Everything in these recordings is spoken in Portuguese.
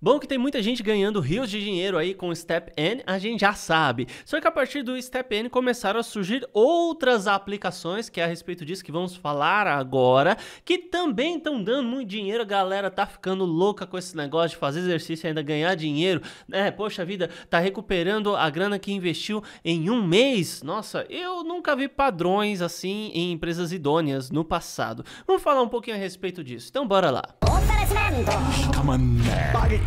Bom que tem muita gente ganhando rios de dinheiro aí com o Step N, a gente já sabe. Só que a partir do Step N começaram a surgir outras aplicações, que é a respeito disso que vamos falar agora, que também estão dando muito dinheiro. A galera tá ficando louca com esse negócio de fazer exercício e ainda ganhar dinheiro, né? Poxa vida, tá recuperando a grana que investiu em um mês. Nossa, eu nunca vi padrões assim em empresas idôneas no passado. Vamos falar um pouquinho a respeito disso. Então bora lá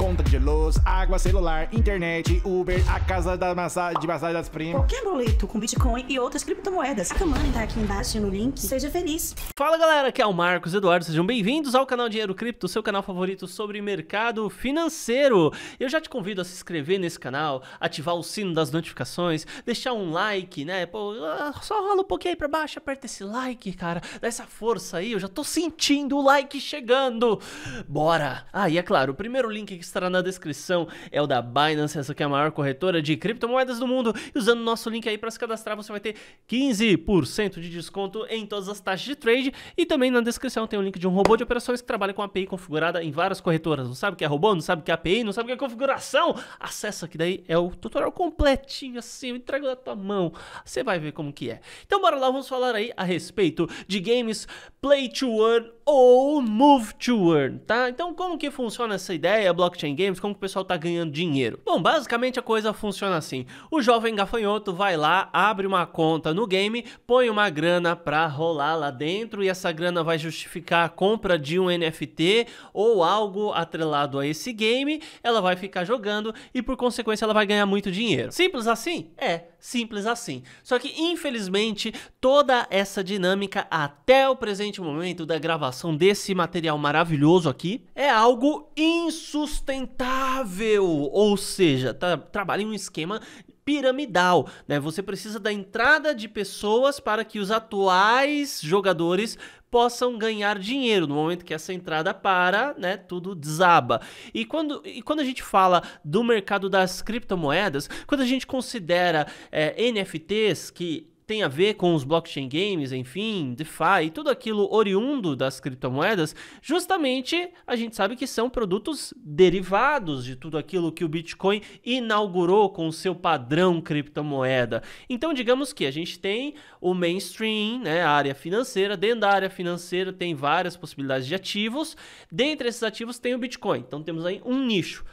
conta de luz, água, celular, internet, Uber, a casa da massa, de massagem das primas. Qualquer boleto com Bitcoin e outras criptomoedas. A Kamani tá aqui embaixo no link. Seja feliz. Fala galera, aqui é o Marcos Eduardo. Sejam bem-vindos ao canal Dinheiro Cripto, seu canal favorito sobre mercado financeiro. Eu já te convido a se inscrever nesse canal, ativar o sino das notificações, deixar um like, né? Pô, ah, só rola um pouquinho aí pra baixo, aperta esse like, cara. Dá essa força aí, eu já tô sentindo o like chegando. Bora! Ah, e é claro, o primeiro link que estará na descrição é o da Binance, essa que é a maior corretora de criptomoedas do mundo. E usando o nosso link aí para se cadastrar, você vai ter 15% de desconto em todas as taxas de trade. E também na descrição tem o link de um robô de operações que trabalha com API configurada em várias corretoras. Não sabe o que é robô, não sabe o que é API, não sabe o que é configuração? Acessa que daí é o tutorial completinho assim, eu entrego na tua mão. Você vai ver como que é. Então bora lá, vamos falar aí a respeito de games Play to Earn ou Move to Earn, tá? Então como que funciona essa ideia, blockchain games, como que o pessoal tá ganhando dinheiro? Bom, basicamente a coisa funciona assim. O jovem gafanhoto vai lá, abre uma conta no game, põe uma grana pra rolar lá dentro e essa grana vai justificar a compra de um NFT ou algo atrelado a esse game, ela vai ficar jogando e por consequência ela vai ganhar muito dinheiro. Simples assim? É simples assim. Só que, infelizmente, toda essa dinâmica até o presente momento da gravação desse material maravilhoso aqui é algo insustentável. Ou seja, trabalha em um esquema piramidal, né? Você precisa da entrada de pessoas para que os atuais jogadores possam ganhar dinheiro. No momento que essa entrada para, né, tudo desaba. E quando, e quando a gente fala do mercado das criptomoedas, quando a gente considera é, NFTs, que tem a ver com os blockchain games, enfim, DeFi, tudo aquilo oriundo das criptomoedas, justamente a gente sabe que são produtos derivados de tudo aquilo que o Bitcoin inaugurou com o seu padrão criptomoeda. Então, digamos que a gente tem o mainstream, né, a área financeira, dentro da área financeira tem várias possibilidades de ativos, dentre esses ativos tem o Bitcoin. Então, temos aí um nicho.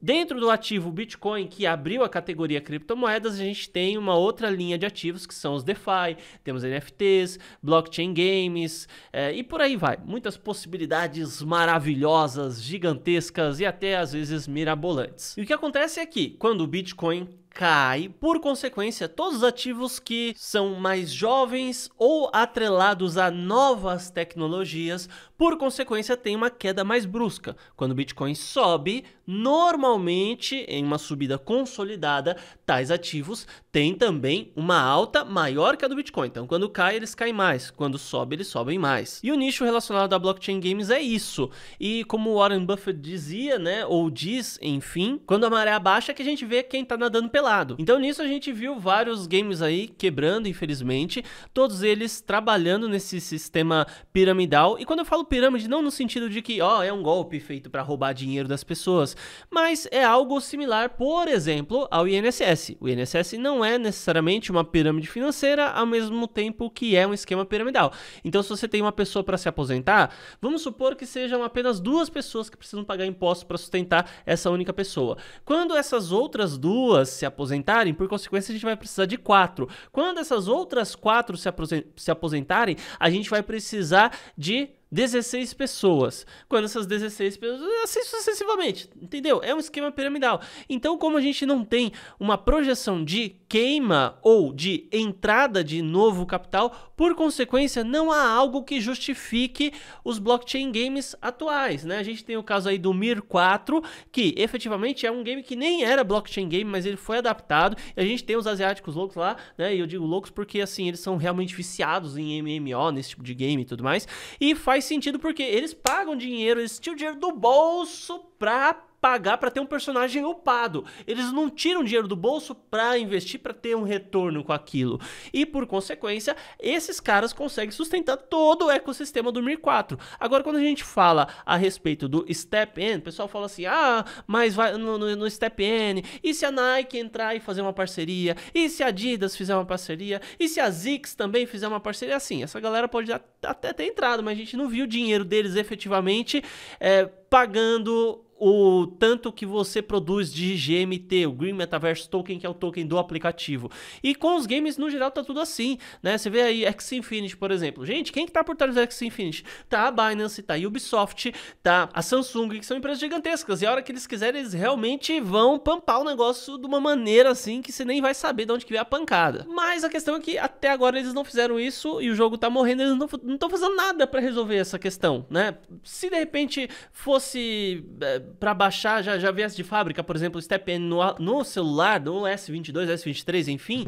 Dentro do ativo Bitcoin, que abriu a categoria criptomoedas, a gente tem uma outra linha de ativos que são os DeFi, temos NFTs, blockchain games é, e por aí vai. Muitas possibilidades maravilhosas, gigantescas e até às vezes mirabolantes. E o que acontece é que quando o Bitcoin cai, por consequência, todos os ativos que são mais jovens ou atrelados a novas tecnologias, por consequência, tem uma queda mais brusca. Quando o Bitcoin sobe, normalmente, em uma subida consolidada, tais ativos têm também uma alta maior que a do Bitcoin. Então, quando cai, eles caem mais. Quando sobe, eles sobem mais. E o nicho relacionado da blockchain games é isso. E como Warren Buffett dizia, né, ou diz, enfim, quando a maré abaixa é que a gente vê quem tá nadando pelado cancelado. Então nisso a gente viu vários games aí quebrando, infelizmente, todos eles trabalhando nesse sistema piramidal. E quando eu falo pirâmide, não no sentido de que, ó, é um golpe feito para roubar dinheiro das pessoas, mas é algo similar, por exemplo, ao INSS. O INSS não é necessariamente uma pirâmide financeira, ao mesmo tempo que é um esquema piramidal. Então se você tem uma pessoa para se aposentar, vamos supor que sejam apenas duas pessoas que precisam pagar impostos para sustentar essa única pessoa. Quando essas outras duas se aposentarem, por consequência, a gente vai precisar de quatro. Quando essas outras quatro se aposentarem, a gente vai precisar de 16 pessoas. Quando essas 16 pessoas. Assim sucessivamente, entendeu? É um esquema piramidal. Então, como a gente não tem uma projeção de queima ou de entrada de novo capital, por consequência, não há algo que justifique os blockchain games atuais, né? A gente tem o caso aí do Mir 4, que efetivamente é um game que nem era blockchain game, mas ele foi adaptado. a gente tem os asiáticos loucos lá, né? E eu digo loucos porque, assim, eles são realmente viciados em MMO, nesse tipo de game e tudo mais. E faz faz sentido porque eles pagam dinheiro, eles tiram dinheiro do bolso pra pagar para ter um personagem upado. Eles não tiram dinheiro do bolso para investir para ter um retorno com aquilo. E por consequência, esses caras conseguem sustentar todo o ecossistema do Mir 4. Agora quando a gente fala a respeito do step N, o pessoal fala assim: "Ah, mas vai no, no, no step N, e se a Nike entrar e fazer uma parceria? E se a Adidas fizer uma parceria? E se a Zix também fizer uma parceria assim? Essa galera pode até ter entrado, mas a gente não viu o dinheiro deles efetivamente é, pagando o tanto que você produz de GMT, o Green Metaverse Token, que é o token do aplicativo. E com os games, no geral, tá tudo assim, né? Você vê aí X-Infinity, por exemplo. Gente, quem que tá por trás do X-Infinity? Tá a Binance, tá a Ubisoft, tá a Samsung, que são empresas gigantescas. E a hora que eles quiserem, eles realmente vão pampar o negócio de uma maneira, assim, que você nem vai saber de onde que vem a pancada. Mas a questão é que até agora eles não fizeram isso e o jogo tá morrendo, eles não estão fazendo nada para resolver essa questão, né? Se de repente fosse... É, para baixar já, já viesse de fábrica, por exemplo, Step N no, no celular, no S22, S23, enfim.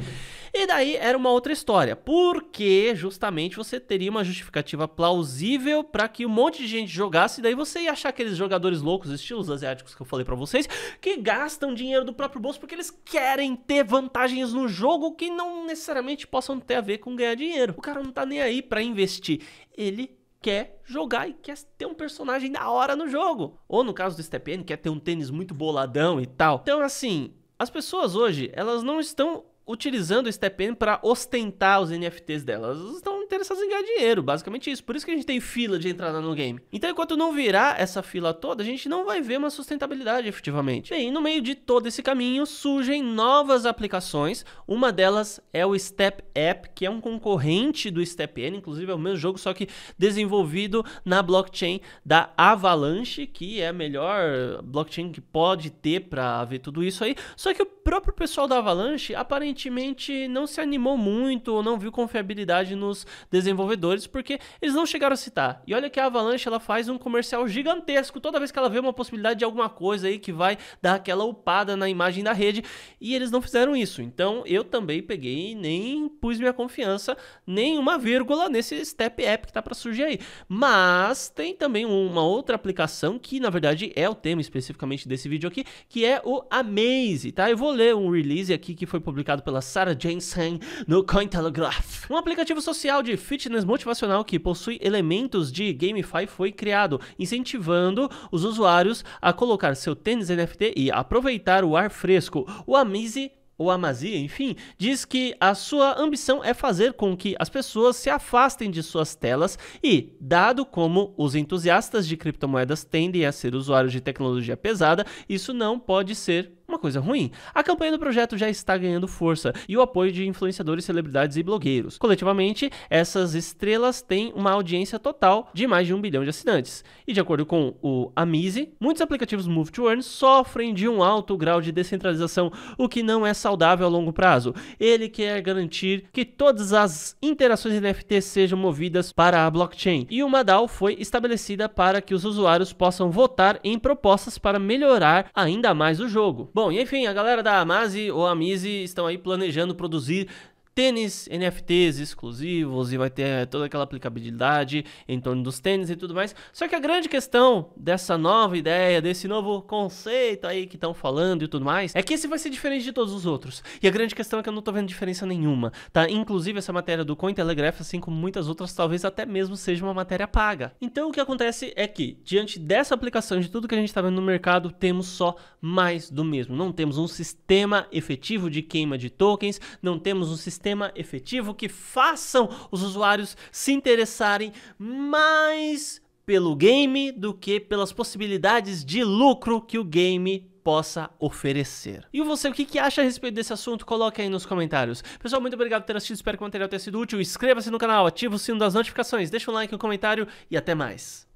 E daí era uma outra história, porque justamente você teria uma justificativa plausível para que um monte de gente jogasse, e daí você ia achar aqueles jogadores loucos, estilos asiáticos que eu falei para vocês, que gastam dinheiro do próprio bolso porque eles querem ter vantagens no jogo que não necessariamente possam ter a ver com ganhar dinheiro. O cara não tá nem aí para investir, ele quer jogar e quer ter um personagem da hora no jogo. Ou no caso do Stepien, quer ter um tênis muito boladão e tal. Então, assim, as pessoas hoje, elas não estão utilizando o Stepien para ostentar os NFTs delas. Elas estão interessados em ganhar dinheiro, basicamente isso. Por isso que a gente tem fila de entrada no game. Então, enquanto não virar essa fila toda, a gente não vai ver uma sustentabilidade efetivamente. Bem, no meio de todo esse caminho surgem novas aplicações. Uma delas é o Step App, que é um concorrente do Step N, inclusive é o mesmo jogo, só que desenvolvido na blockchain da Avalanche, que é a melhor blockchain que pode ter para ver tudo isso aí. Só que o próprio pessoal da Avalanche aparentemente não se animou muito ou não viu confiabilidade nos desenvolvedores, porque eles não chegaram a citar. E olha que a Avalanche ela faz um comercial gigantesco toda vez que ela vê uma possibilidade de alguma coisa aí que vai dar aquela upada na imagem da rede, e eles não fizeram isso. Então eu também peguei e nem pus minha confiança, nem uma vírgula nesse Step App que tá para surgir aí. Mas tem também uma outra aplicação que na verdade é o tema especificamente desse vídeo aqui, que é o Amaze, tá? Eu vou ler um release aqui que foi publicado pela Sarah Jensen no Cointelegraph. Um aplicativo social de de fitness motivacional que possui elementos de GameFi foi criado, incentivando os usuários a colocar seu tênis NFT e aproveitar o ar fresco. O Amizi ou Amazia, enfim, diz que a sua ambição é fazer com que as pessoas se afastem de suas telas e, dado como os entusiastas de criptomoedas tendem a ser usuários de tecnologia pesada, isso não pode ser uma coisa ruim, a campanha do projeto já está ganhando força e o apoio de influenciadores, celebridades e blogueiros. Coletivamente, essas estrelas têm uma audiência total de mais de um bilhão de assinantes. E de acordo com o Amise, muitos aplicativos Move to Earn sofrem de um alto grau de descentralização, o que não é saudável a longo prazo. Ele quer garantir que todas as interações NFT sejam movidas para a blockchain. E uma DAO foi estabelecida para que os usuários possam votar em propostas para melhorar ainda mais o jogo. Bom, Bom, e enfim, a galera da Amazi ou Amizi estão aí planejando produzir tênis, NFTs exclusivos e vai ter toda aquela aplicabilidade em torno dos tênis e tudo mais. Só que a grande questão dessa nova ideia, desse novo conceito aí que estão falando e tudo mais, é que esse vai ser diferente de todos os outros. E a grande questão é que eu não tô vendo diferença nenhuma, tá? Inclusive essa matéria do Cointelegraph, assim como muitas outras, talvez até mesmo seja uma matéria paga. Então o que acontece é que, diante dessa aplicação de tudo que a gente está vendo no mercado, temos só mais do mesmo. Não temos um sistema efetivo de queima de tokens, não temos um sistema sistema efetivo que façam os usuários se interessarem mais pelo game do que pelas possibilidades de lucro que o game possa oferecer. E você, o que, que, acha a respeito desse assunto? Coloque aí nos comentários. Pessoal, muito obrigado por ter assistido, espero que o material tenha sido útil. Inscreva-se no canal, ative o sino das notificações, deixa um like, um comentário e até mais.